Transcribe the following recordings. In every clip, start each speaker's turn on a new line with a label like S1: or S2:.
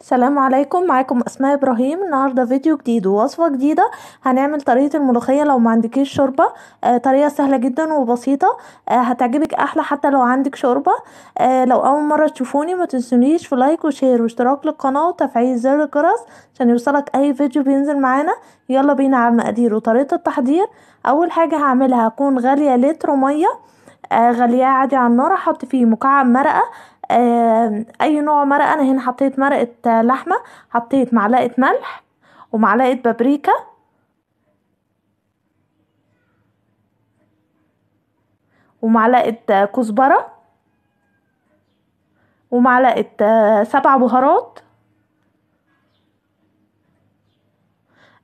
S1: السلام عليكم معاكم اسماء ابراهيم النهارده فيديو جديد ووصفه جديده هنعمل طريقه الملوخيه لو ما عندكيش شوربه آه طريقه سهله جدا وبسيطه آه هتعجبك احلى حتى لو عندك شوربه آه لو اول مره تشوفوني ما تنسونيش في لايك وشير واشتراك للقناه وتفعيل زر الجرس عشان يوصلك اي فيديو بينزل معانا يلا بينا على المقادير وطريقه التحضير اول حاجه هعملها هكون غاليه لتر ميه آه عادي على النار احط فيه مكعب مرقه آه اي نوع مرقه انا هنا حطيت مرقه آه، لحمه حطيت معلقه ملح ومعلقه بابريكا ومعلقه آه، كزبره ومعلقه آه، سبع بهارات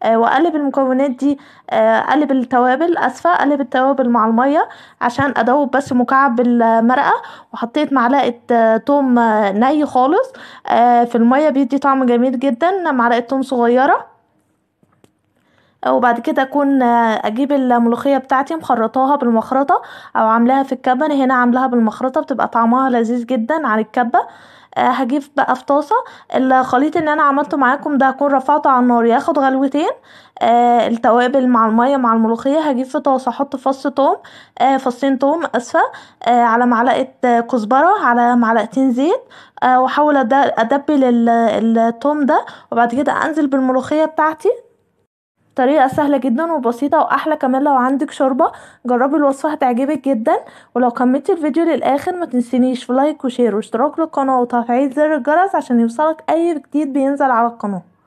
S1: آه، واقلب المكونات دي آه، اقلب التوابل اسفه اقلب التوابل مع المايه عشان ادوب بس مكعب المرقه وحطيت معلقه آه، توم ني خالص في المايه بيدي طعم جميل جدا معلقه توم صغيره وبعد كده اكون آه، اجيب الملوخيه بتاعتي مخرطاها بالمخرطه او عاملاها في الكبه هنا عاملاها بالمخرطه بتبقى طعمها لذيذ جدا على الكبه آه، هجيب بقى في طاسه الخليط اللي انا عملته معاكم ده هكون رفعته على النار ياخد غلوتين آه التوابل مع الميه مع الملوخيه هجيب في طاسه احط فص توم آه فصين توم اسفه آه على معلقه كزبره على معلقتين زيت آه واحاول ادبل التوم ده وبعد كده انزل بالملوخيه بتاعتي طريقه سهله جدا وبسيطه واحلى كمان لو عندك شوربه جربي الوصفه هتعجبك جدا ولو كملتي الفيديو للاخر ما تنسينيش في لايك وشير واشتراك للقناه وتفعيل زر الجرس عشان يوصلك اي جديد بينزل على القناه